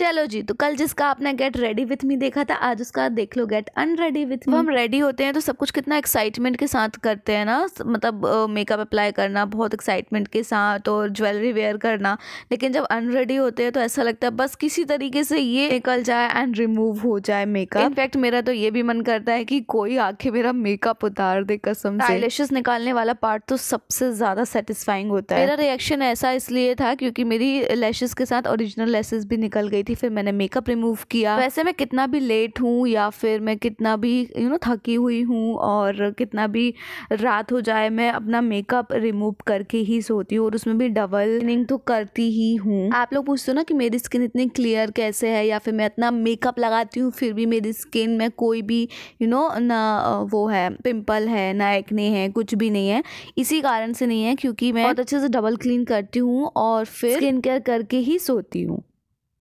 चलो जी तो कल जिसका आपने गेट रेडी विथ मी देखा था आज उसका देख लो गेट अनरेडी विथ मी हम रेडी होते हैं तो सब कुछ कितना एक्साइटमेंट के साथ करते हैं ना मतलब मेकअप अप्लाई करना बहुत एक्साइटमेंट के साथ और ज्वेलरी वेयर करना लेकिन जब अनरेडी होते हैं तो ऐसा लगता है बस किसी तरीके से ये निकल जाए एंड रिमूव हो जाए मेकअप इनफैक्ट मेरा तो ये भी मन करता है कि कोई आके मेरा मेकअप उतार दे कसम से आईलेशेस निकालने वाला पार्ट तो सबसे ज़्यादा सेटिस्फाइंग होता है मेरा रिएक्शन ऐसा इसलिए था क्योंकि मेरी लैशेज़ के साथ ओरिजिनल लैसेज भी निकल गई थी फिर मैंने मेकअप रिमूव किया वैसे मैं कितना भी लेट हूँ या फिर मैं कितना भी यू नो थकी हुई हूँ और कितना भी रात हो जाए मैं अपना मेकअप रिमूव करके ही सोती हूँ और उसमें भी डबल तो करती ही हूँ आप लोग पूछते हो ना कि मेरी स्किन इतनी क्लियर कैसे है या फिर मैं इतना मेकअप लगाती हूँ फिर भी मेरी स्किन में कोई भी यू you नो know, ना वो है पिम्पल है ना एक्ने है कुछ भी नहीं है इसी कारण से नहीं है क्योंकि मैं बहुत अच्छे से डबल क्लीन करती हूँ और फिर स्किन केयर करके ही सोती हूँ